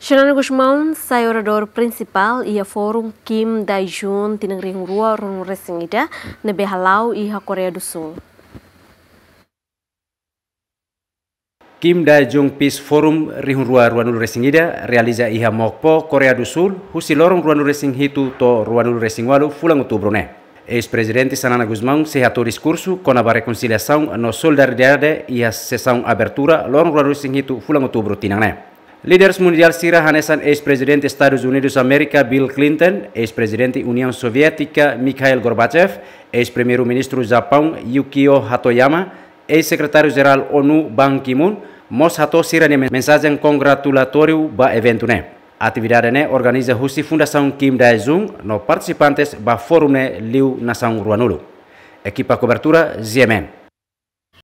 Xanana Guzmão sai orador principal e a Fórum Kim Dae-jun tinangring rua rung resingida na Behalau e a Coreia do Sul. Kim Dae-jun Peace Forum rung rua ruanul resingida realiza iha Mokpo, Coreia do Sul, husi lorong ruanul resing hitu to ruanul resing walu fulang outubro ne. Ex-presidente Sanana Guzmão se o discurso com a reconciliação no solidariedade e a sessão abertura lorong ruanul resing hitu fulang outubro tinang ne. Leaders mundial Sirahanesan ex-presidente Estados Unidos Amerika Bill Clinton, ex-presidente União Soviética Mikhail Gorbachev, ex premier ministro Japão Yukio Hatoyama, ex sekretaris geral ONU Ban Ki-moon, mos hato sirane mensajen congratulatório ba evento ne. Atividade ne organiza husi Fundação Kim Dae-jung no participantes ba forum ne Liu Nação Ruanulu. Equipa cobertura ZMM.